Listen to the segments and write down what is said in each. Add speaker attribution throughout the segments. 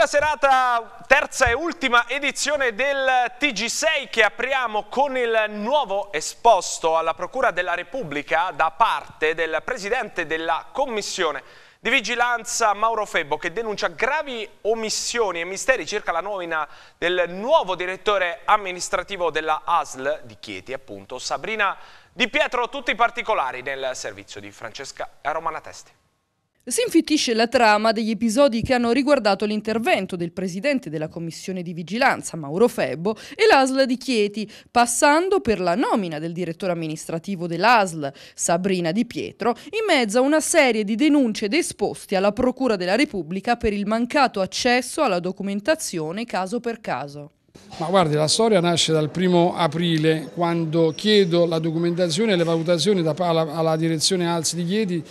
Speaker 1: Buona serata, terza e ultima edizione del TG6 che apriamo con il nuovo esposto alla Procura della Repubblica da parte del Presidente della Commissione di Vigilanza Mauro Febbo che denuncia gravi omissioni e misteri circa la nomina del nuovo direttore amministrativo della ASL di Chieti, appunto Sabrina Di Pietro, tutti i particolari nel servizio di Francesca Romana Testi.
Speaker 2: Si infittisce la trama degli episodi che hanno riguardato l'intervento del presidente della commissione di vigilanza, Mauro Febbo, e l'ASL di Chieti, passando per la nomina del direttore amministrativo dell'ASL, Sabrina Di Pietro, in mezzo a una serie di denunce ed esposti alla Procura della Repubblica per il mancato accesso alla documentazione caso per caso.
Speaker 3: Ma guardi, la storia nasce dal primo aprile, quando chiedo la documentazione e le valutazioni da, alla, alla, direzione Alzi di Chiedi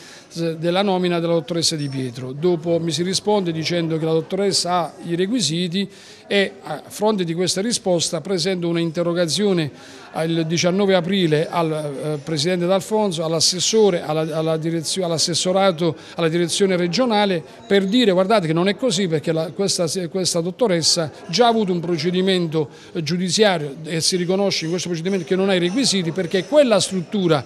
Speaker 3: della nomina della dottoressa Di Pietro. Dopo mi si risponde dicendo che la dottoressa ha i requisiti e a fronte di questa risposta presento un'interrogazione il 19 aprile al eh, Presidente D'Alfonso, all'assessore, all'assessorato, alla, alla direzione regionale per dire guardate che non è così perché la, questa, questa, dottoressa già ha avuto un procedimento eh, giudiziario e si riconosce in questo procedimento che non ha i requisiti perché quella struttura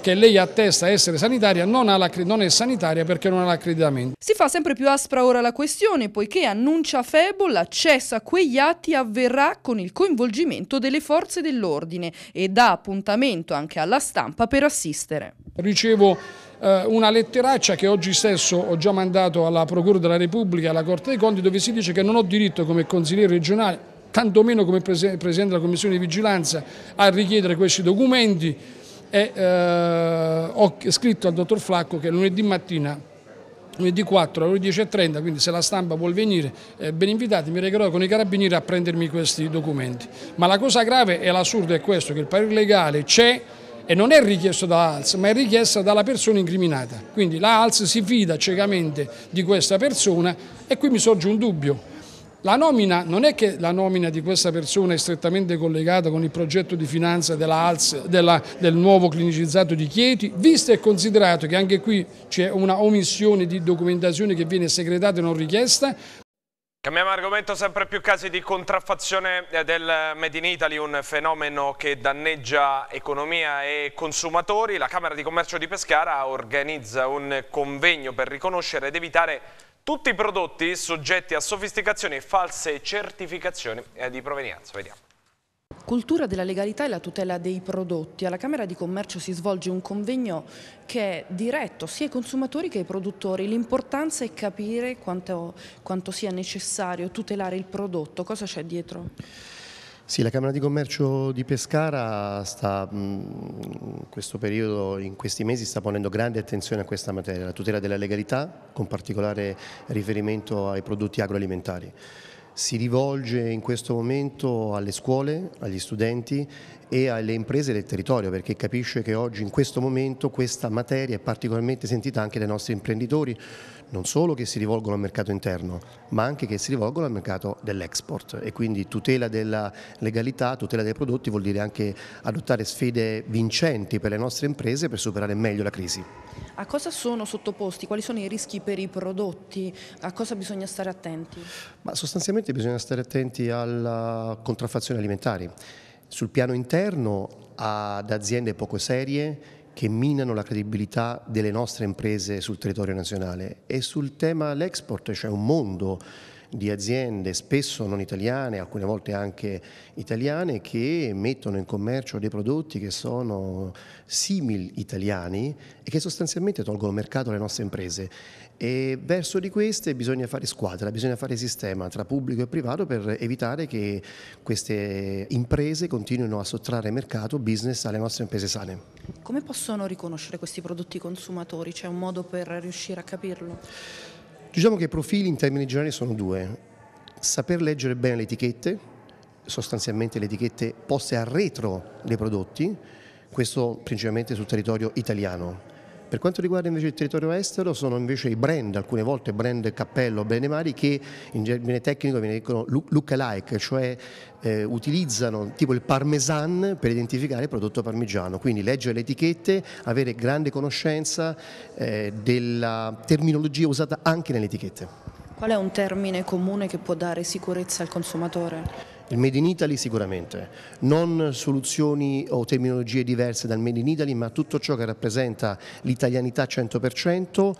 Speaker 3: che lei attesta essere sanitaria non, la, non è sanitaria perché non ha l'accreditamento.
Speaker 2: Si fa sempre più aspra ora la questione poiché annuncia Febo l'accesso a quegli atti avverrà con il coinvolgimento delle forze dell'ordine e dà appuntamento anche alla stampa per assistere.
Speaker 3: Ricevo eh, una letteraccia che oggi stesso ho già mandato alla Procura della Repubblica e alla Corte dei Conti dove si dice che non ho diritto come consigliere regionale, tantomeno come Presidente della Commissione di Vigilanza, a richiedere questi documenti e eh, ho scritto al dottor Flacco che lunedì mattina lunedì 4 alle ore 10.30, quindi se la stampa vuol venire, eh, ben invitati, mi regherò con i carabinieri a prendermi questi documenti. Ma la cosa grave e l'assurdo è questo, che il parere legale c'è e non è richiesto dalla ALS, ma è richiesto dalla persona incriminata. Quindi la ALS si fida ciecamente di questa persona e qui mi sorge un dubbio la nomina non è che la nomina di questa persona è strettamente collegata con il progetto di finanza della ALS, della, del nuovo clinicizzato di Chieti, visto e considerato che anche qui c'è una omissione di documentazione che viene segretata e non richiesta,
Speaker 1: Cambiamo argomento, sempre più casi di contraffazione eh, del Made in Italy, un fenomeno che danneggia economia e consumatori. La Camera di Commercio di Pescara organizza un convegno per riconoscere ed evitare tutti i prodotti soggetti a sofisticazioni e false certificazioni di provenienza. Vediamo.
Speaker 2: Cultura della legalità e la tutela dei prodotti. Alla Camera di Commercio si svolge un convegno che è diretto sia ai consumatori che ai produttori. L'importanza è capire quanto, quanto sia necessario tutelare il prodotto. Cosa c'è dietro?
Speaker 4: Sì, la Camera di Commercio di Pescara sta, in questo periodo, in questi mesi, sta ponendo grande attenzione a questa materia, la tutela della legalità, con particolare riferimento ai prodotti agroalimentari. Si rivolge in questo momento alle scuole, agli studenti e alle imprese del territorio perché capisce che oggi in questo momento questa materia è particolarmente sentita anche dai nostri imprenditori, non solo che si rivolgono al mercato interno, ma anche che si rivolgono al mercato dell'export e quindi tutela della legalità, tutela dei prodotti vuol dire anche adottare sfide vincenti per le nostre imprese per superare meglio la crisi.
Speaker 2: A cosa sono sottoposti? Quali sono i rischi per i prodotti? A cosa bisogna stare attenti?
Speaker 4: Ma sostanzialmente bisogna stare attenti alla contraffazione alimentare. Sul piano interno ad aziende poco serie che minano la credibilità delle nostre imprese sul territorio nazionale. E sul tema l'export c'è cioè un mondo di aziende spesso non italiane, alcune volte anche italiane, che mettono in commercio dei prodotti che sono simili italiani e che sostanzialmente tolgono mercato alle nostre imprese. E verso di queste bisogna fare squadra, bisogna fare sistema tra pubblico e privato per evitare che queste imprese continuino a sottrarre mercato, business alle nostre imprese sane.
Speaker 2: Come possono riconoscere questi prodotti consumatori? C'è un modo per riuscire a capirlo?
Speaker 4: Diciamo che i profili in termini generali sono due, saper leggere bene le etichette, sostanzialmente le etichette poste a retro dei prodotti, questo principalmente sul territorio italiano, per quanto riguarda invece il territorio estero sono invece i brand, alcune volte brand cappello, brand mari che in termini tecnico viene detto look alike, cioè eh, utilizzano tipo il parmesan per identificare il prodotto parmigiano, quindi leggere le etichette, avere grande conoscenza eh, della terminologia usata anche nelle etichette.
Speaker 2: Qual è un termine comune che può dare sicurezza al consumatore?
Speaker 4: Il Made in Italy sicuramente, non soluzioni o terminologie diverse dal Made in Italy, ma tutto ciò che rappresenta l'italianità 100%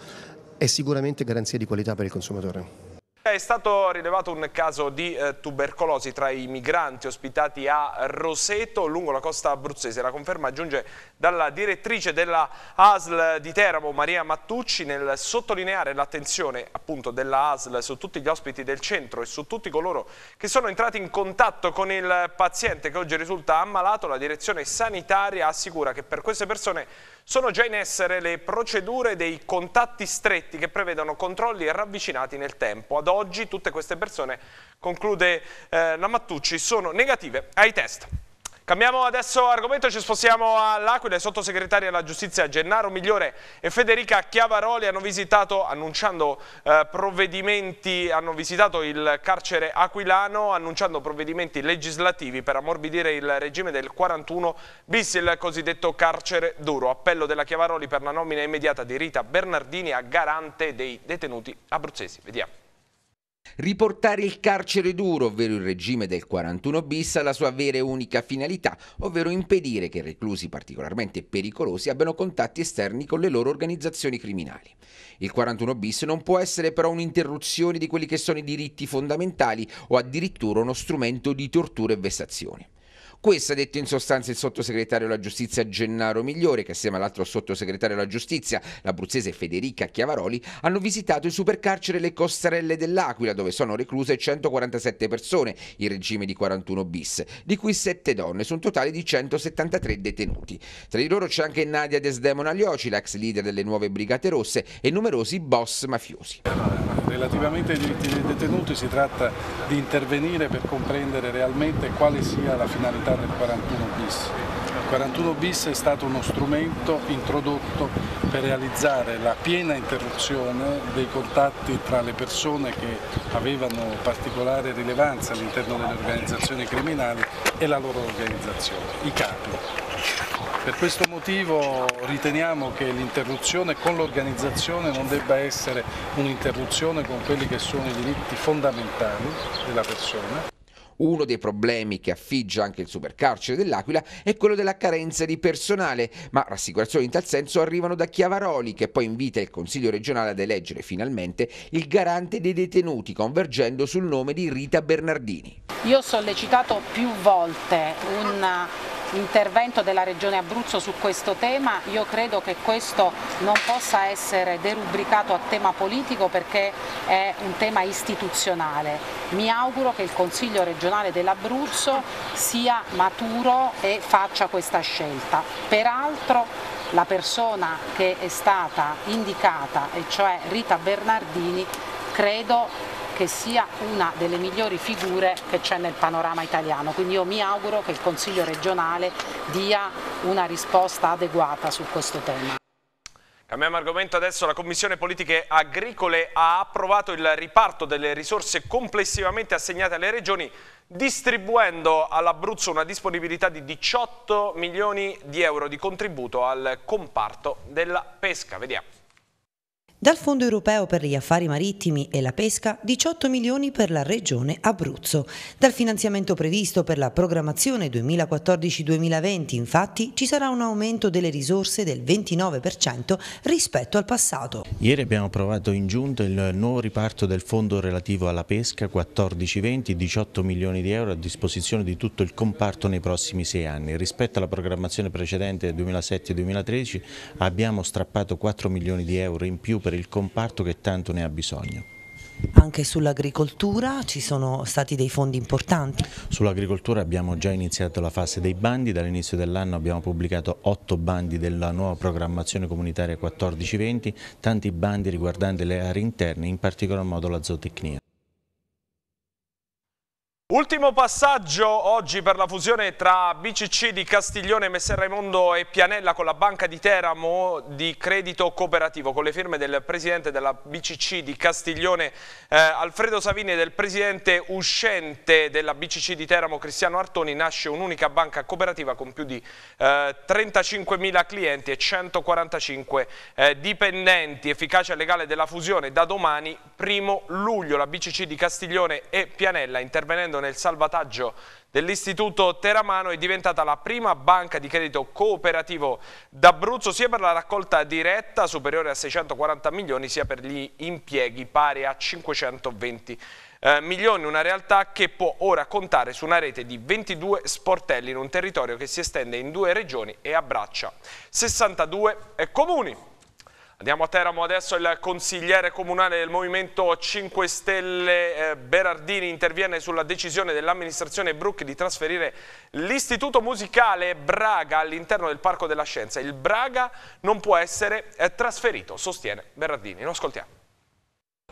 Speaker 4: è sicuramente garanzia di qualità per il consumatore.
Speaker 1: È stato rilevato un caso di eh, tubercolosi tra i migranti ospitati a Roseto lungo la costa abruzzese. La conferma giunge dalla direttrice della ASL di Teramo, Maria Mattucci, nel sottolineare l'attenzione appunto della ASL su tutti gli ospiti del centro e su tutti coloro che sono entrati in contatto con il paziente che oggi risulta ammalato. La direzione sanitaria assicura che per queste persone sono già in essere le procedure dei contatti stretti che prevedono controlli ravvicinati nel tempo. Ad oggi tutte queste persone, conclude eh, la Mattucci, sono negative ai test. Cambiamo adesso argomento, ci spostiamo all'Aquila. Il sottosegretario alla giustizia Gennaro Migliore e Federica Chiavaroli hanno visitato, annunciando eh, provvedimenti, hanno visitato il carcere aquilano, annunciando provvedimenti legislativi per ammorbidire il regime del 41 bis, il cosiddetto carcere duro. Appello della Chiavaroli per la nomina immediata di Rita Bernardini a garante dei detenuti abruzzesi. Vediamo.
Speaker 5: Riportare il carcere duro, ovvero il regime del 41 bis, alla sua vera e unica finalità, ovvero impedire che reclusi particolarmente pericolosi abbiano contatti esterni con le loro organizzazioni criminali. Il 41 bis non può essere però un'interruzione di quelli che sono i diritti fondamentali o addirittura uno strumento di tortura e vessazione. Questo ha detto in sostanza il sottosegretario alla giustizia Gennaro Migliore, che assieme all'altro sottosegretario alla giustizia, l'abruzzese Federica Chiavaroli, hanno visitato il supercarcere Le Costarelle dell'Aquila, dove sono recluse 147 persone in regime di 41 bis, di cui 7 donne, su un totale di 173 detenuti. Tra di loro c'è anche Nadia Desdemona Lioci, l'ex leader delle nuove Brigate Rosse, e numerosi boss mafiosi.
Speaker 3: Relativamente ai diritti dei detenuti si tratta di intervenire per comprendere realmente quale sia la finalità riforma del 41 bis. Il 41 bis è stato uno strumento introdotto per realizzare la piena interruzione dei contatti tra le persone che avevano particolare rilevanza all'interno delle organizzazioni criminali e la loro organizzazione, i capi. Per questo motivo riteniamo che l'interruzione con l'organizzazione non debba essere un'interruzione con quelli che sono i diritti fondamentali della persona
Speaker 5: uno dei problemi che affigge anche il supercarcere dell'Aquila è quello della carenza di personale, ma rassicurazioni in tal senso arrivano da Chiavaroli che poi invita il Consiglio regionale ad eleggere finalmente il garante dei detenuti convergendo sul nome di Rita Bernardini.
Speaker 2: Io ho sollecitato più volte un intervento della Regione Abruzzo su questo tema, io credo che questo non possa essere derubricato a tema politico perché è un tema istituzionale. Mi auguro che il Consiglio regionale dell'Abruzzo sia maturo e faccia questa scelta. Peraltro la persona che è stata indicata, e cioè Rita Bernardini, credo che sia una delle migliori figure che c'è nel panorama italiano, quindi io mi auguro che il Consiglio regionale dia una risposta adeguata su questo tema.
Speaker 1: Cambiamo argomento adesso, la Commissione Politiche Agricole ha approvato il riparto delle risorse complessivamente assegnate alle regioni distribuendo all'Abruzzo una disponibilità di 18 milioni di euro di contributo al comparto della pesca. Vediamo.
Speaker 6: Dal Fondo europeo per gli affari marittimi e la pesca 18 milioni per la regione Abruzzo. Dal finanziamento previsto per la programmazione 2014-2020 infatti ci sarà un aumento delle risorse del 29% rispetto al passato.
Speaker 7: Ieri abbiamo approvato in giunta il nuovo riparto del fondo relativo alla pesca 14-20, 18 milioni di euro a disposizione di tutto il comparto nei prossimi sei anni. Rispetto alla programmazione precedente 2007-2013 abbiamo strappato 4 milioni di euro in più per aiutare il comparto che tanto ne ha bisogno?
Speaker 6: Anche sull'agricoltura ci
Speaker 7: sono stati dei fondi importanti? Sull'agricoltura abbiamo già iniziato la fase dei bandi, dall'inizio dell'anno abbiamo pubblicato otto bandi della nuova programmazione comunitaria 14-20, tanti bandi riguardanti le aree interne, in particolar modo la zootecnia.
Speaker 1: Ultimo passaggio oggi per la fusione tra BCC di Castiglione, Messer Raimondo e Pianella con la Banca di Teramo di credito cooperativo con le firme del presidente della BCC di Castiglione eh, Alfredo Savini e del presidente uscente della BCC di Teramo Cristiano Artoni nasce un'unica banca cooperativa con più di eh, 35.000 clienti e 145 eh, dipendenti. Efficacia legale della fusione da domani primo luglio la BCC di Castiglione e Pianella intervenendo intervenendo nel salvataggio dell'Istituto Teramano è diventata la prima banca di credito cooperativo d'Abruzzo sia per la raccolta diretta superiore a 640 milioni sia per gli impieghi pari a 520 eh, milioni, una realtà che può ora contare su una rete di 22 sportelli in un territorio che si estende in due regioni e abbraccia 62 eh, comuni. Andiamo a Teramo adesso, il consigliere comunale del Movimento 5 Stelle eh, Berardini interviene sulla decisione dell'amministrazione Bruck di trasferire l'istituto musicale Braga all'interno del Parco della Scienza. Il Braga non può essere eh, trasferito, sostiene Berardini. Lo ascoltiamo.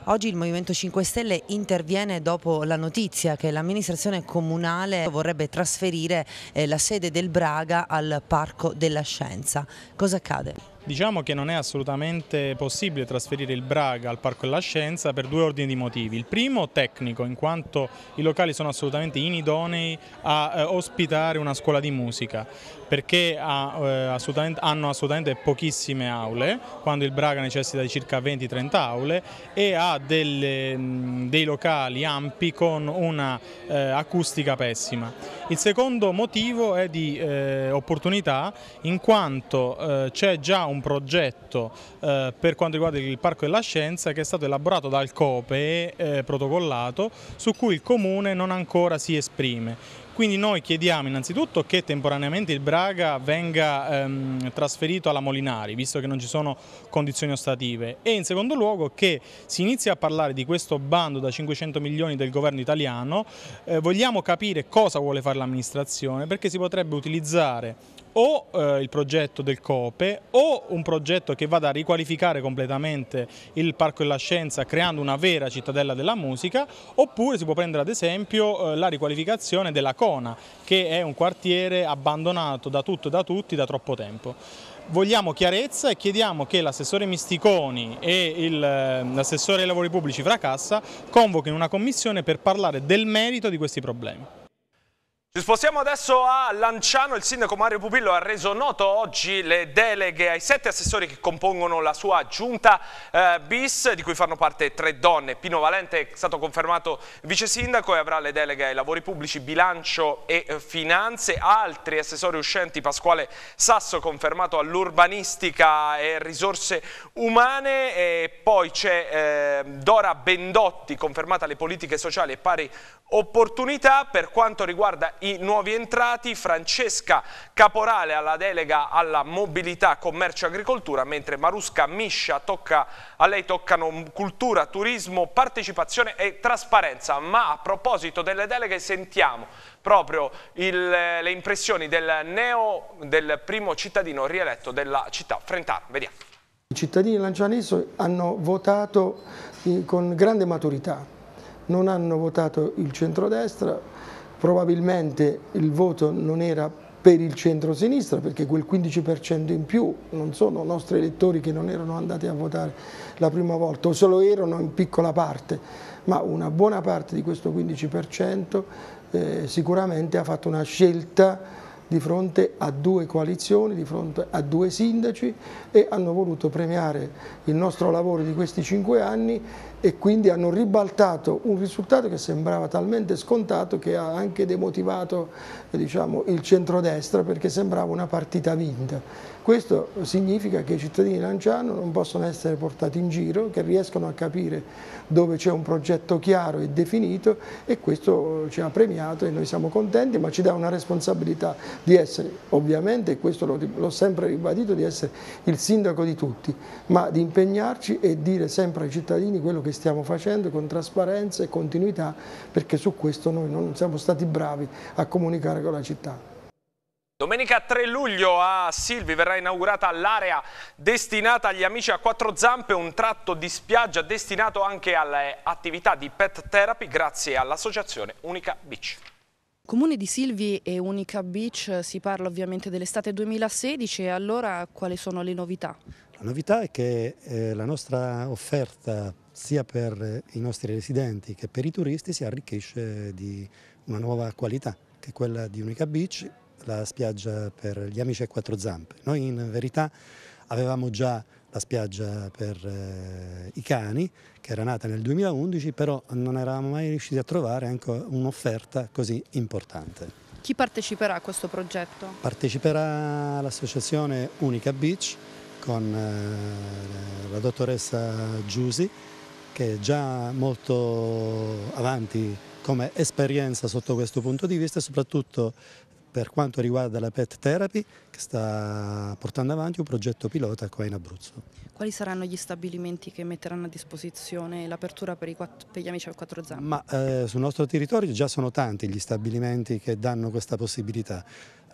Speaker 6: Oggi il Movimento 5 Stelle interviene dopo la notizia che l'amministrazione comunale vorrebbe trasferire eh, la sede del Braga al Parco della Scienza. Cosa accade?
Speaker 8: Diciamo che non è assolutamente possibile trasferire il Braga al Parco della Scienza per due ordini di motivi. Il primo tecnico, in quanto i locali sono assolutamente inidonei a eh, ospitare una scuola di musica, perché ha, eh, assolutamente, hanno assolutamente pochissime aule, quando il Braga necessita di circa 20-30 aule e ha delle, mh, dei locali ampi con una eh, acustica pessima. Il secondo motivo è di eh, opportunità, in quanto eh, c'è già un un progetto eh, per quanto riguarda il Parco della Scienza che è stato elaborato dal COPE e eh, protocollato su cui il Comune non ancora si esprime. Quindi noi chiediamo innanzitutto che temporaneamente il Braga venga ehm, trasferito alla Molinari, visto che non ci sono condizioni ostative, e in secondo luogo che si inizi a parlare di questo bando da 500 milioni del governo italiano, eh, vogliamo capire cosa vuole fare l'amministrazione, perché si potrebbe utilizzare o eh, il progetto del COPE o un progetto che vada a riqualificare completamente il Parco della Scienza creando una vera cittadella della musica oppure si può prendere ad esempio eh, la riqualificazione della Cona che è un quartiere abbandonato da tutto e da tutti da troppo tempo. Vogliamo chiarezza e chiediamo che l'assessore Misticoni e eh, l'assessore ai lavori pubblici Fracassa convochino una commissione per parlare del merito di questi problemi.
Speaker 1: Ci spostiamo adesso a Lanciano, il sindaco Mario Pupillo ha reso noto oggi le deleghe ai sette assessori che compongono la sua giunta eh, bis, di cui fanno parte tre donne. Pino Valente è stato confermato vice sindaco e avrà le deleghe ai lavori pubblici, bilancio e eh, finanze. Altri assessori uscenti, Pasquale Sasso confermato all'urbanistica e risorse umane e poi c'è eh, Dora Bendotti confermata alle politiche sociali e pari opportunità. Per quanto riguarda i nuovi entrati, Francesca Caporale alla delega alla mobilità, commercio e agricoltura, mentre Marusca Miscia tocca, a lei toccano cultura, turismo, partecipazione e trasparenza. Ma a proposito delle deleghe sentiamo proprio il, le impressioni del neo, del primo cittadino rieletto della città Frentana. Vediamo.
Speaker 9: I cittadini lancianesi hanno votato eh, con grande maturità, non hanno votato il centrodestra, probabilmente il voto non era per il centro-sinistra perché quel 15% in più non sono nostri elettori che non erano andati a votare la prima volta o se lo erano in piccola parte, ma una buona parte di questo 15% eh, sicuramente ha fatto una scelta di fronte a due coalizioni, di fronte a due sindaci e hanno voluto premiare il nostro lavoro di questi cinque anni e quindi hanno ribaltato un risultato che sembrava talmente scontato che ha anche demotivato diciamo, il centrodestra perché sembrava una partita vinta. Questo significa che i cittadini lanciano non possono essere portati in giro, che riescono a capire dove c'è un progetto chiaro e definito e questo ci ha premiato e noi siamo contenti, ma ci dà una responsabilità di essere, ovviamente, e questo l'ho sempre ribadito, di essere il sindaco di tutti, ma di impegnarci e dire sempre ai cittadini quello che che stiamo facendo con trasparenza e continuità perché su questo noi non siamo stati bravi a comunicare con la città.
Speaker 1: Domenica 3 luglio a Silvi verrà inaugurata l'area destinata agli amici a quattro zampe, un tratto di spiaggia destinato anche alle attività di pet therapy grazie all'associazione Unica Beach.
Speaker 2: Comune di Silvi e Unica Beach, si parla ovviamente dell'estate 2016 e allora quali sono le novità?
Speaker 10: La novità è che eh, la nostra offerta sia per eh, i nostri residenti che per i turisti si arricchisce di una nuova qualità che è quella di Unica Beach, la spiaggia per gli amici a quattro zampe. Noi in verità avevamo già la spiaggia per eh, i cani, che era nata nel 2011, però non eravamo mai riusciti a trovare anche un'offerta così importante.
Speaker 2: Chi parteciperà a questo progetto?
Speaker 10: Parteciperà l'associazione Unica Beach con eh, la dottoressa Giusi che è già molto avanti come esperienza sotto questo punto di vista e soprattutto per quanto riguarda la pet therapy che sta portando avanti un progetto pilota qua in Abruzzo.
Speaker 2: Quali saranno gli stabilimenti che metteranno a disposizione l'apertura per, per, gli amici al quattro zampe? Ma,
Speaker 10: eh, sul nostro territorio già sono tanti gli stabilimenti che danno questa possibilità.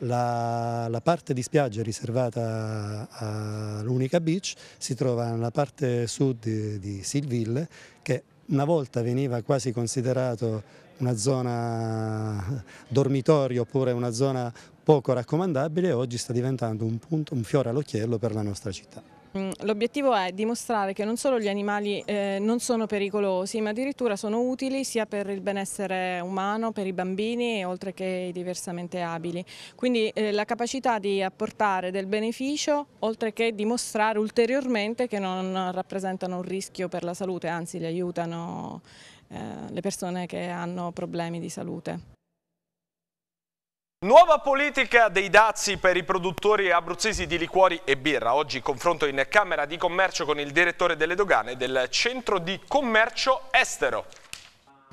Speaker 10: La, la, parte di spiaggia riservata all'unica beach si trova nella parte sud di, di Silville che una volta veniva quasi considerato una zona dormitorio oppure una zona poco raccomandabile, oggi sta diventando un, punto, un fiore all'occhiello per la nostra città.
Speaker 7: Mm, l'obiettivo è dimostrare che non solo gli animali eh, non sono pericolosi, ma addirittura sono utili sia per il benessere umano, per i bambini, oltre che i diversamente abili. Quindi eh, la capacità di apportare del beneficio, oltre che dimostrare ulteriormente che non rappresentano un rischio per la salute, anzi li aiutano eh, le persone che hanno problemi di salute.
Speaker 1: Nuova politica dei dazi per i produttori abruzzesi di liquori e birra. Oggi confronto in Camera di Commercio con il direttore delle dogane del Centro di Commercio Estero.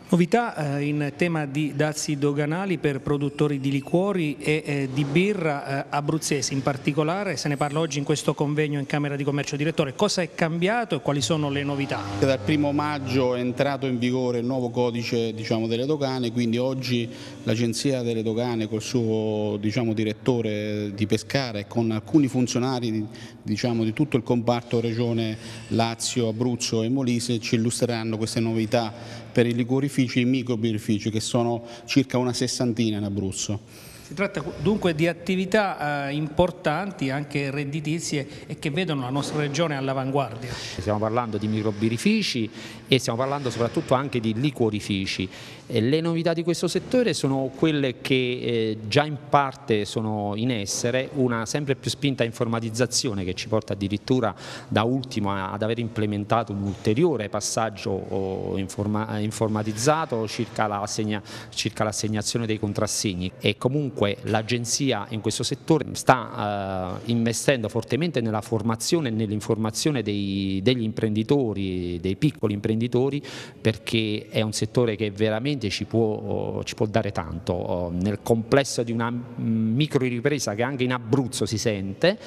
Speaker 11: Novità eh, in tema di dazi doganali per produttori di liquori e eh, di birra eh, abruzzesi in particolare, se ne parla oggi in questo convegno in Camera di Commercio. Direttore, cosa è cambiato e quali sono le novità?
Speaker 8: Dal primo maggio è entrato in vigore il nuovo codice diciamo, delle dogane, quindi oggi l'Agenzia delle Dogane col suo diciamo, direttore di Pescara e con alcuni funzionari diciamo, di tutto il comparto Regione Lazio, Abruzzo e Molise ci illustreranno queste novità per i liquorifici e i microbirifici, che sono circa una sessantina in Abruzzo.
Speaker 11: Si tratta dunque di attività eh, importanti, anche redditizie e che vedono la nostra regione all'avanguardia. Stiamo parlando di microbirifici e stiamo parlando soprattutto anche di liquorifici. Eh, le novità di questo settore sono quelle che eh, già in parte sono in essere, una sempre più spinta informatizzazione che ci porta addirittura da ultimo ad aver implementato un ulteriore passaggio informa informatizzato circa l'assegnazione dei contrassegni e comunque comunque l'agenzia in questo settore sta eh, investendo fortemente nella formazione e nell'informazione degli imprenditori, dei piccoli imprenditori, perché è un settore che veramente ci può, ci può dare tanto. Eh, nel complesso di una micro ripresa che anche in Abruzzo si sente,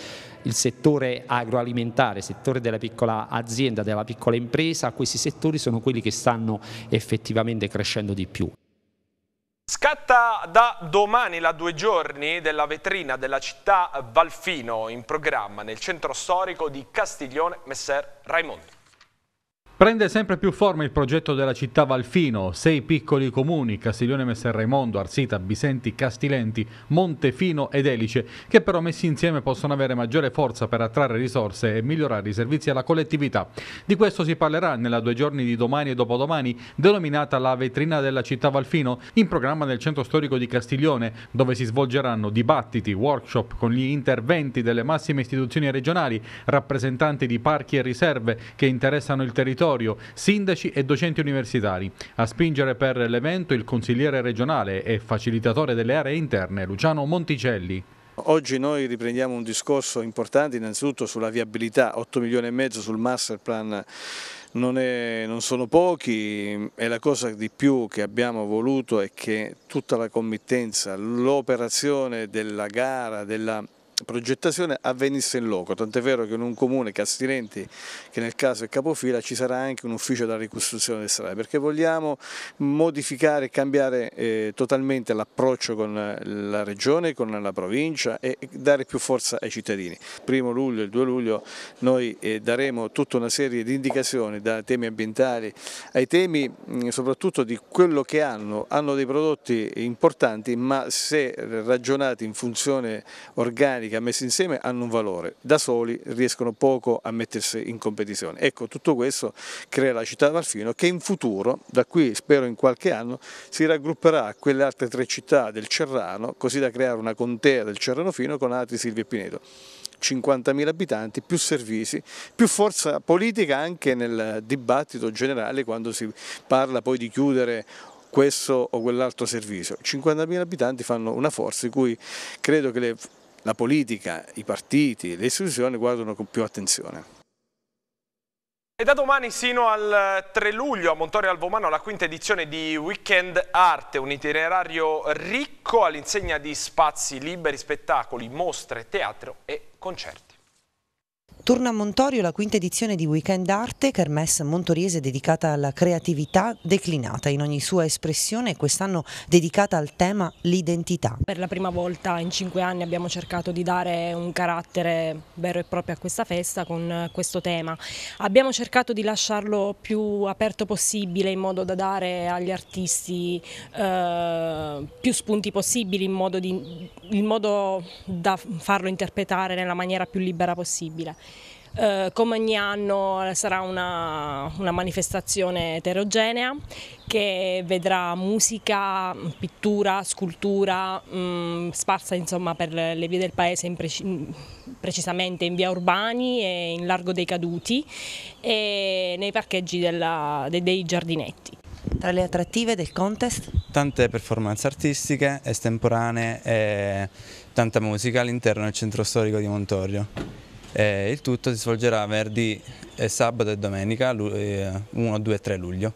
Speaker 11: il settore agroalimentare, il settore della piccola azienda, della piccola impresa, questi settori sono quelli che stanno effettivamente crescendo di più.
Speaker 1: Scatta da domani la due giorni della vetrina della città Valfino in programma nel centro storico di Castiglione Messer Raimondo.
Speaker 8: Prende sempre più forma il progetto della città Valfino, sei piccoli comuni, Castiglione Messerraimondo, Arsita, Bisenti, Castilenti, Montefino ed Elice, che però messi insieme possono avere maggiore forza per attrarre risorse e migliorare i servizi alla collettività. Di questo si parlerà nella due giorni di domani e dopodomani, denominata la vetrina della città Valfino, in programma nel centro storico di Castiglione, dove si svolgeranno dibattiti, workshop con gli interventi delle massime istituzioni regionali, rappresentanti di parchi e riserve che interessano il territorio, territorio, sindaci e docenti universitari. A spingere per l'evento il consigliere regionale e facilitatore delle aree interne Luciano Monticelli.
Speaker 7: Oggi noi riprendiamo un discorso importante innanzitutto sulla viabilità, 8 milioni e mezzo sul master plan non, è, non, sono pochi e la cosa di più che abbiamo voluto è che tutta la committenza, l'operazione della gara, della progettazione avvenisse in loco, tant'è vero che in un comune, Castirenti, che nel caso è capofila, ci sarà anche un ufficio della ricostruzione delle strade, perché vogliamo modificare e cambiare eh, totalmente l'approccio con eh, la regione, con la provincia e dare più forza ai cittadini. Il primo luglio e il 2 luglio noi eh, daremo tutta una serie di indicazioni da temi ambientali ai temi mh, mm, soprattutto di quello che hanno, hanno dei prodotti importanti ma se ragionati in funzione organica che messo insieme hanno un valore, da soli riescono poco a mettersi in competizione. Ecco, tutto questo crea la città d'Alfino che in futuro, da qui spero in qualche anno, si raggrupperà a quelle altre tre città del Cerrano, così da creare una contea del Cerrano Fino con altri Silvio e Pinedo. 50.000 abitanti, più servizi, più forza politica anche nel dibattito generale quando si parla poi di chiudere questo o quell'altro servizio. 50.000 abitanti fanno una forza di cui credo che le la politica, i partiti, le istituzioni guardano con più attenzione.
Speaker 12: E
Speaker 1: da domani sino al 3 luglio a Montorio Alvomano la quinta edizione di Weekend Arte, un itinerario ricco all'insegna di spazi liberi, spettacoli, mostre, teatro e concerti.
Speaker 6: Torna a Montorio la quinta edizione di Weekend Arte, Kermesse Montoriese dedicata alla creatività declinata in ogni sua espressione e quest'anno dedicata al tema l'identità.
Speaker 2: Per la prima volta in cinque anni abbiamo cercato di dare un carattere vero e proprio a questa festa con eh, questo tema. Abbiamo cercato di lasciarlo più aperto possibile in modo da dare agli artisti eh, più spunti possibili in modo, di, in modo da farlo interpretare nella maniera più libera possibile. Eh, come ogni anno sarà una, una manifestazione eterogenea che vedrà musica, pittura, scultura mh, mm, sparsa insomma, per le vie del paese in preci precisamente in via Urbani e in Largo dei Caduti e nei parcheggi della, dei, dei giardinetti.
Speaker 6: Tra le
Speaker 10: attrattive del contest? Tante performance artistiche, estemporanee e tanta musica all'interno del centro storico di Montorio. E il tutto si svolgerà venerdì, e sabato e domenica 1, 2 e 3 luglio.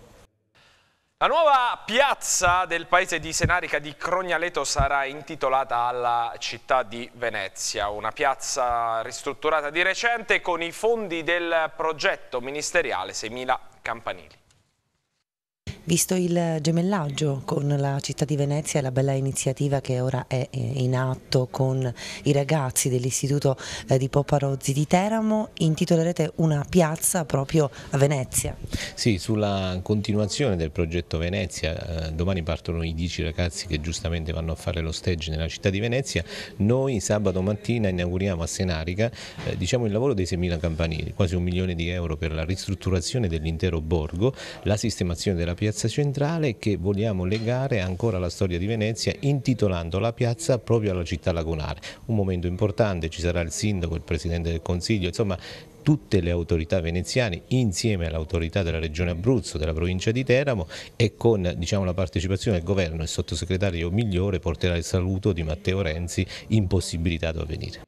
Speaker 1: La nuova piazza del paese di Senarica di Crognaleto sarà intitolata alla città di Venezia, una piazza ristrutturata di recente con i fondi del progetto ministeriale 6.000 campanili.
Speaker 6: Visto il gemellaggio con la città di Venezia e la bella iniziativa che ora è eh, in atto con i ragazzi dell'Istituto eh, di Poparozzi di Teramo, intitolerete una piazza proprio a Venezia.
Speaker 7: Sì, sulla continuazione del progetto Venezia, eh, domani partono i 10 ragazzi che giustamente vanno a fare lo stage nella città di Venezia, noi sabato mattina inauguriamo a Senarica diciamo il lavoro dei 6.000 campanili, quasi un milione di euro per la ristrutturazione dell'intero borgo, la sistemazione della piazza Piazza Centrale che vogliamo legare ancora alla storia di Venezia intitolando la piazza proprio alla città lagunare. Un momento importante, ci sarà il sindaco, il presidente del consiglio, insomma tutte le autorità veneziane insieme all'autorità della regione Abruzzo, della provincia di Teramo e con diciamo, la partecipazione del governo il sottosegretario Migliore porterà il saluto di Matteo Renzi impossibilitato a venire.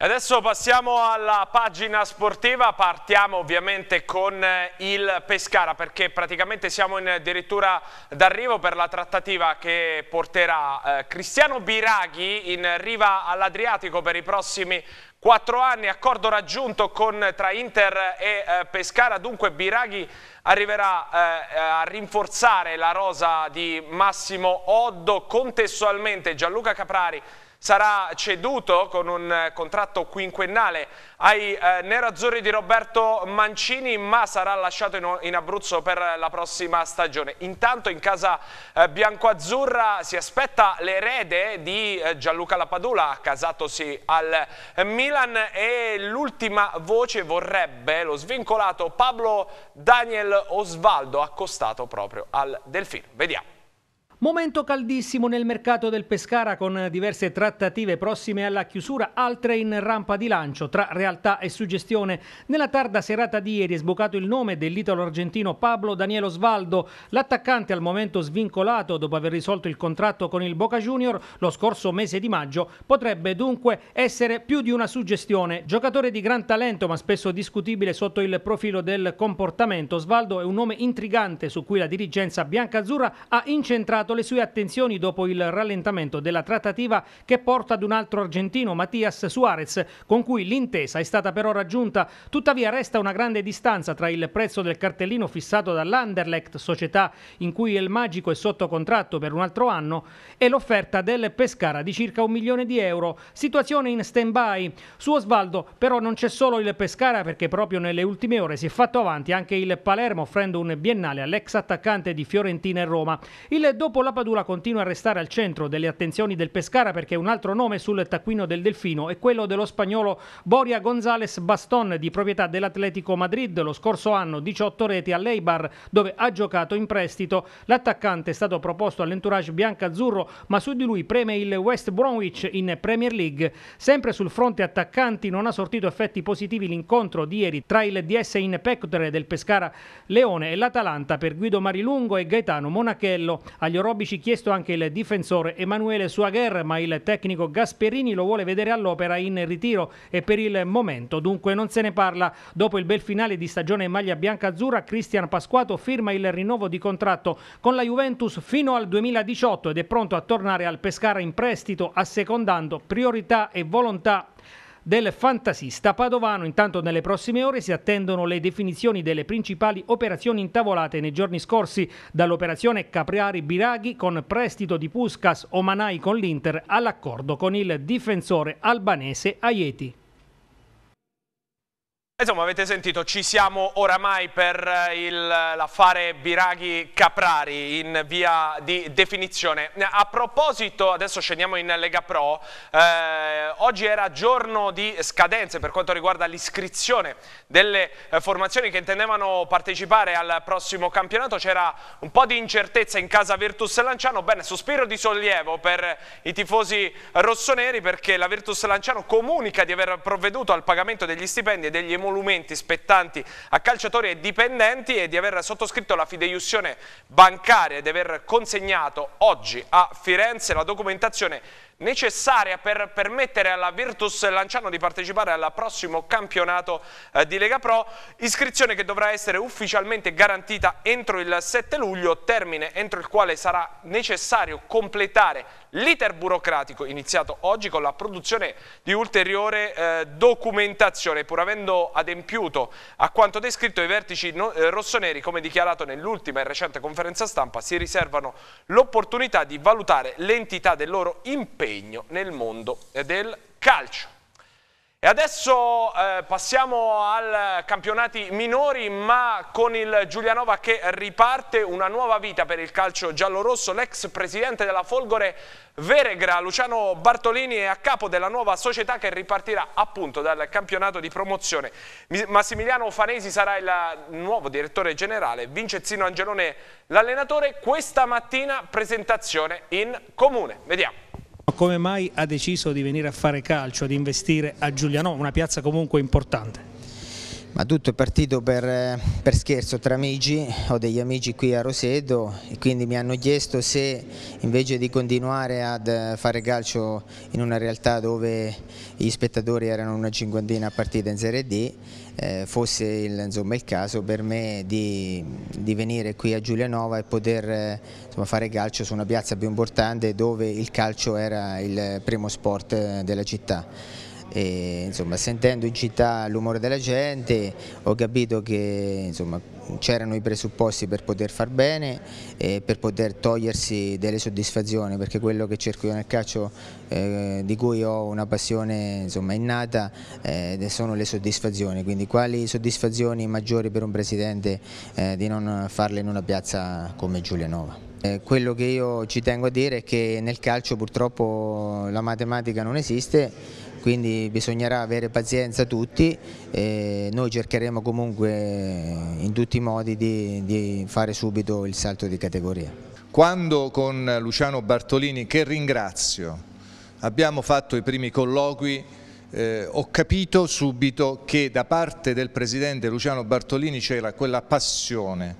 Speaker 1: Adesso passiamo alla pagina sportiva, partiamo ovviamente con eh, il Pescara perché praticamente siamo in addirittura d'arrivo per la trattativa che porterà eh, Cristiano Biraghi in riva all'Adriatico per i prossimi quattro anni, accordo raggiunto con, tra Inter e eh, Pescara, dunque Biraghi arriverà eh, eh a rinforzare la rosa di Massimo Oddo, contestualmente Gianluca Caprari sarà ceduto con un eh, contratto quinquennale ai eh, nerazzurri di Roberto Mancini ma sarà lasciato in, in, Abruzzo per la prossima stagione. Intanto in casa eh, biancoazzurra si aspetta l'erede di eh, Gianluca Lapadula accasatosi al eh, Milan e l'ultima voce vorrebbe lo svincolato Pablo Daniel Osvaldo accostato proprio al Delfino. Vediamo.
Speaker 11: Momento caldissimo nel mercato del Pescara con diverse trattative prossime alla chiusura, altre in rampa di lancio tra realtà e suggestione. Nella tarda serata di ieri è sboccato il nome dell'italo-argentino Pablo Daniel Osvaldo, l'attaccante al momento svincolato dopo aver risolto il contratto con il Boca Junior lo scorso mese di maggio, potrebbe dunque essere più di una suggestione. Giocatore di gran talento ma spesso discutibile sotto il profilo del comportamento, Osvaldo è un nome intrigante su cui la dirigenza biancazzurra ha incentrato rilanciato le sue attenzioni dopo il rallentamento della trattativa che porta ad un altro argentino, Mattias Suarez, con cui l'intesa è stata però raggiunta. Tuttavia resta una grande distanza tra il prezzo del cartellino fissato dall'Anderlecht, società in cui il Magico è sotto contratto per un altro anno, e l'offerta del Pescara di circa un milione di euro. Situazione in stand-by. Su Osvaldo però non c'è solo il Pescara perché proprio nelle ultime ore si è fatto avanti anche il Palermo offrendo un biennale all'ex attaccante di Fiorentina e Roma. Il dopo campo la Padula continua a restare al centro delle attenzioni del Pescara perché un altro nome sul taccuino del Delfino è quello dello spagnolo Boria González Baston di proprietà dell'Atletico Madrid lo scorso anno 18 reti all'Eibar dove ha giocato in prestito. L'attaccante è stato proposto all'entourage bianca-azzurro ma su di lui preme il West Bromwich in Premier League. Sempre sul fronte attaccanti non ha sortito effetti positivi l'incontro di ieri tra il DS in pectore del Pescara Leone e l'Atalanta per Guido Marilungo e Gaetano Monachello. Agli orologi Robici chiesto anche il difensore Emanuele Suagher, ma il tecnico Gasperini lo vuole vedere all'opera in ritiro e per il momento dunque non se ne parla. Dopo il bel finale di stagione in maglia bianca-azzurra, Cristian Pasquato firma il rinnovo di contratto con la Juventus fino al 2018 ed è pronto a tornare al Pescara in prestito, assecondando priorità e volontà del fantasista padovano. Intanto nelle prossime ore si attendono le definizioni delle principali operazioni intavolate nei giorni scorsi dall'operazione Capriari-Biraghi con prestito di Puskas Omanai con l'Inter all'accordo con il difensore albanese Aieti.
Speaker 1: Insomma, avete sentito, ci siamo oramai per eh, l'affare Biraghi-Caprari in via di definizione. A proposito, adesso scendiamo in Lega Pro, eh, oggi era giorno di scadenze per quanto riguarda l'iscrizione delle eh, formazioni che intendevano partecipare al prossimo campionato, c'era un po' di incertezza in casa Virtus Lanciano, bene, sospiro di sollievo per i tifosi rossoneri perché la Virtus Lanciano comunica di aver provveduto al pagamento degli stipendi e degli emulati emolumenti spettanti a calciatori e dipendenti e di aver sottoscritto la fideiussione bancaria e di aver consegnato oggi a Firenze la documentazione necessaria per permettere alla Virtus Lanciano di partecipare al prossimo campionato eh, di Lega Pro, iscrizione che dovrà essere ufficialmente garantita entro il 7 luglio, termine entro il quale sarà necessario completare l'iter burocratico iniziato oggi con la produzione di ulteriore eh, documentazione, pur avendo adempiuto a quanto descritto i vertici no, eh, rossoneri, come dichiarato nell'ultima e recente conferenza stampa, si riservano l'opportunità di valutare l'entità del loro impegno nel mondo eh, del calcio. E adesso eh, passiamo al campionati minori, ma con il Giulianova che riparte una nuova vita per il calcio giallorosso. L'ex presidente della Folgore Veregra, Luciano Bartolini, è a capo della nuova società che ripartirà appunto dal campionato di promozione. Massimiliano Fanesi sarà il nuovo direttore generale, Vincenzino Angelone l'allenatore. Questa mattina presentazione in comune. Vediamo.
Speaker 11: Come mai ha deciso di venire a fare calcio, ad investire a Giuliano, una piazza comunque importante?
Speaker 13: Ma tutto è partito per, eh, per, scherzo tra amici, ho degli amici qui a Rosedo e quindi mi hanno chiesto se invece di continuare a eh, fare calcio in una realtà dove gli spettatori erano una cinquantina a partita in Serie D eh, fosse il, insomma, il, caso per me di, di, venire qui a Giulianova e poter eh, insomma, fare calcio su una piazza più importante dove il calcio era il primo sport della città. E, insomma, sentendo in città l'umore della gente ho capito che c'erano i presupposti per poter far bene e per poter togliersi delle soddisfazioni perché quello che cerco io nel calcio eh, di cui ho una passione insomma, innata eh, sono le soddisfazioni quindi quali soddisfazioni maggiori per un presidente eh, di non farle in una piazza come Giulianova eh, quello che io ci tengo a dire è che nel calcio purtroppo la matematica non esiste quindi bisognerà avere pazienza tutti e noi cercheremo comunque in tutti i modi di, di fare subito il salto di categoria.
Speaker 14: Quando con Luciano Bartolini, che ringrazio, abbiamo fatto i primi colloqui eh, ho capito subito che da parte del presidente Luciano Bartolini c'era quella passione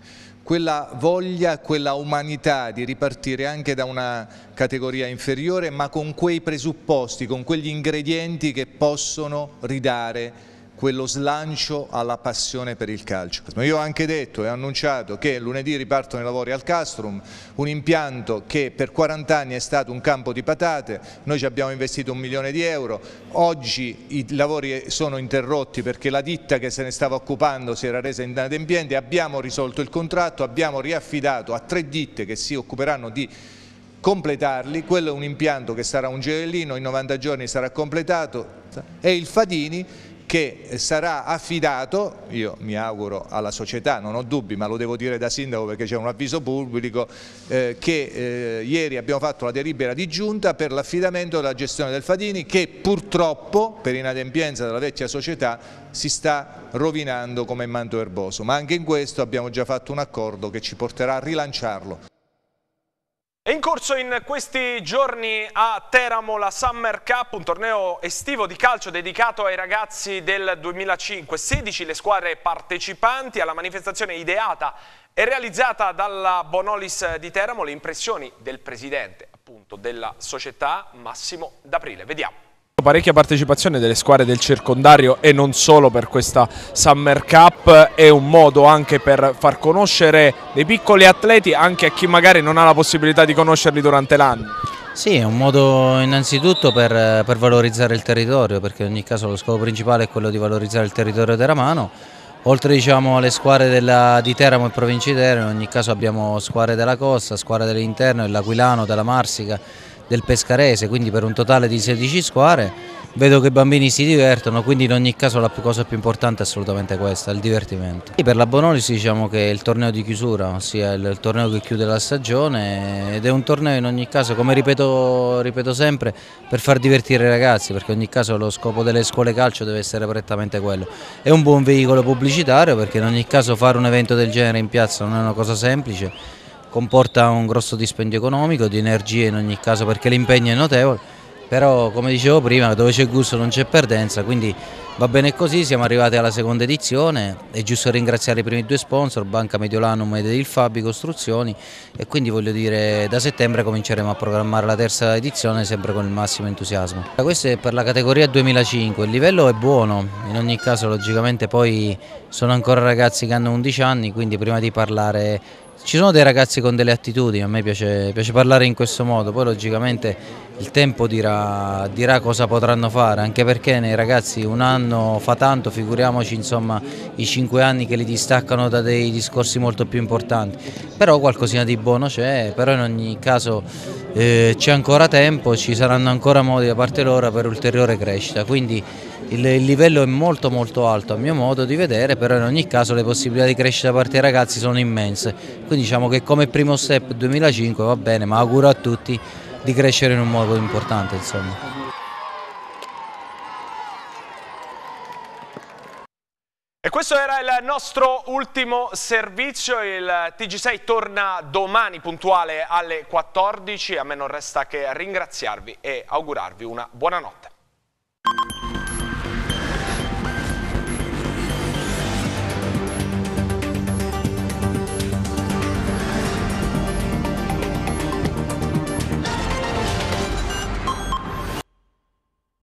Speaker 14: quella voglia, quella umanità di ripartire anche da una categoria inferiore ma con quei presupposti, con quegli ingredienti che possono ridare quello slancio alla passione per il calcio. Io ho anche detto e annunciato che lunedì ripartono i lavori al Castrum, un impianto che per 40 anni è stato un campo di patate, noi ci abbiamo investito un milione di euro, oggi i lavori sono interrotti perché la ditta che se ne stava occupando si era resa inadempiente, abbiamo risolto il contratto, abbiamo riaffidato a tre ditte che si occuperanno di completarli, quello è un impianto che sarà un gioiellino, in 90 giorni sarà completato e il Fadini che sarà affidato, io mi auguro alla società, non ho dubbi ma lo devo dire da sindaco perché c'è un avviso pubblico, eh, che eh, ieri abbiamo fatto la delibera di giunta per l'affidamento della gestione del Fadini che purtroppo per inadempienza della vecchia società si sta rovinando come manto erboso, ma anche in questo abbiamo già fatto un accordo che ci porterà a rilanciarlo.
Speaker 1: È in corso in questi giorni a Teramo la Summer Cup, un torneo estivo di calcio dedicato ai ragazzi del 2005-16, le squadre partecipanti alla manifestazione ideata e realizzata dalla Bonolis di Teramo, le impressioni del presidente appunto della società Massimo D'Aprile. Vediamo. Parecchia partecipazione delle squadre del circondario e non solo per questa Summer Cup è un modo anche per far conoscere dei piccoli atleti anche a chi magari non ha la possibilità di conoscerli durante l'anno.
Speaker 12: Sì, è un modo innanzitutto per, per, valorizzare il territorio perché in ogni caso lo scopo principale è quello di valorizzare il territorio teramano oltre diciamo, alle squadre della, di Teramo e provinci di Teramo in ogni caso abbiamo squadre della costa, squadre dell'interno, dell'Aquilano, della Marsica del Pescarese, quindi per un totale di 16 squadre. Vedo che i bambini si divertono, quindi in ogni caso la cosa più importante è assolutamente questa, il divertimento. E per la Bonolis diciamo che è il torneo di chiusura, ossia il torneo che chiude la stagione ed è un torneo in ogni caso, come ripeto, ripeto sempre, per far divertire i ragazzi, perché in ogni caso lo scopo delle scuole calcio deve essere prettamente quello. È un buon veicolo pubblicitario perché in ogni caso fare un evento del genere in piazza non è una cosa semplice comporta un grosso dispendio economico, di energie in ogni caso perché l'impegno è notevole, però come dicevo prima dove c'è gusto non c'è perdenza, quindi va bene così, siamo arrivati alla seconda edizione, è giusto ringraziare i primi due sponsor, Banca Mediolanum ed Il Fabi Costruzioni e quindi voglio dire da settembre cominceremo a programmare la terza edizione sempre con il massimo entusiasmo. Questo è per la categoria 2005, il livello è buono, in ogni caso logicamente poi sono ancora ragazzi che hanno 11 anni, quindi prima di parlare ci sono dei ragazzi con delle attitudini, a me piace, piace parlare in questo modo, poi logicamente il tempo dirà, dirà, cosa potranno fare, anche perché nei ragazzi un anno fa tanto, figuriamoci insomma, i cinque anni che li distaccano da dei discorsi molto più importanti, però qualcosina di buono c'è, però in ogni caso eh, c'è ancora tempo, ci saranno ancora modi da parte loro per ulteriore crescita, quindi il, il, livello è molto molto alto a mio modo di vedere, però in ogni caso le possibilità di crescita da parte dei ragazzi sono immense, quindi diciamo che come primo step 2005 va bene, ma auguro a tutti di crescere in un modo importante insomma.
Speaker 1: E questo era il nostro ultimo servizio, il TG6 torna domani puntuale alle 14, a me non resta che ringraziarvi e augurarvi una buona notte.